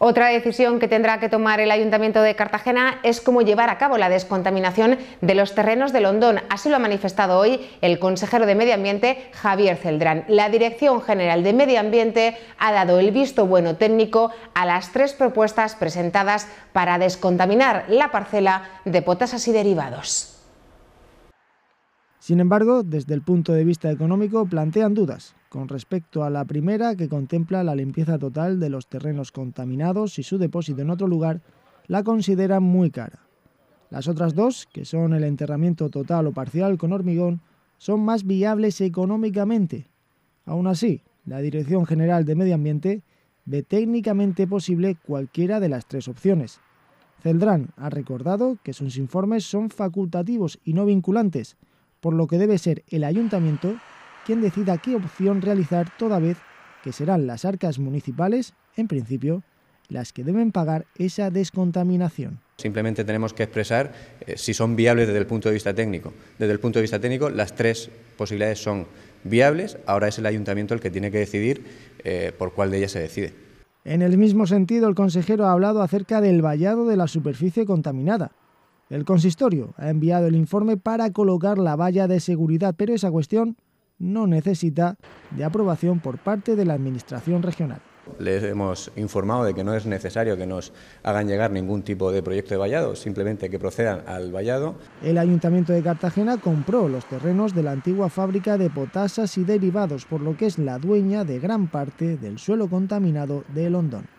Otra decisión que tendrá que tomar el Ayuntamiento de Cartagena es cómo llevar a cabo la descontaminación de los terrenos de Londón. Así lo ha manifestado hoy el consejero de Medio Ambiente, Javier Celdrán. La Dirección General de Medio Ambiente ha dado el visto bueno técnico a las tres propuestas presentadas para descontaminar la parcela de potasas y derivados. Sin embargo, desde el punto de vista económico plantean dudas con respecto a la primera que contempla la limpieza total de los terrenos contaminados y su depósito en otro lugar, la consideran muy cara. Las otras dos, que son el enterramiento total o parcial con hormigón, son más viables económicamente. Aún así, la Dirección General de Medio Ambiente ve técnicamente posible cualquiera de las tres opciones. Celdrán ha recordado que sus informes son facultativos y no vinculantes, por lo que debe ser el ayuntamiento quien decida qué opción realizar toda vez que serán las arcas municipales, en principio, las que deben pagar esa descontaminación. Simplemente tenemos que expresar eh, si son viables desde el punto de vista técnico. Desde el punto de vista técnico, las tres posibilidades son viables. Ahora es el ayuntamiento el que tiene que decidir eh, por cuál de ellas se decide. En el mismo sentido, el consejero ha hablado acerca del vallado de la superficie contaminada, el consistorio ha enviado el informe para colocar la valla de seguridad, pero esa cuestión no necesita de aprobación por parte de la Administración regional. Les hemos informado de que no es necesario que nos hagan llegar ningún tipo de proyecto de vallado, simplemente que procedan al vallado. El Ayuntamiento de Cartagena compró los terrenos de la antigua fábrica de potasas y derivados, por lo que es la dueña de gran parte del suelo contaminado de Londón.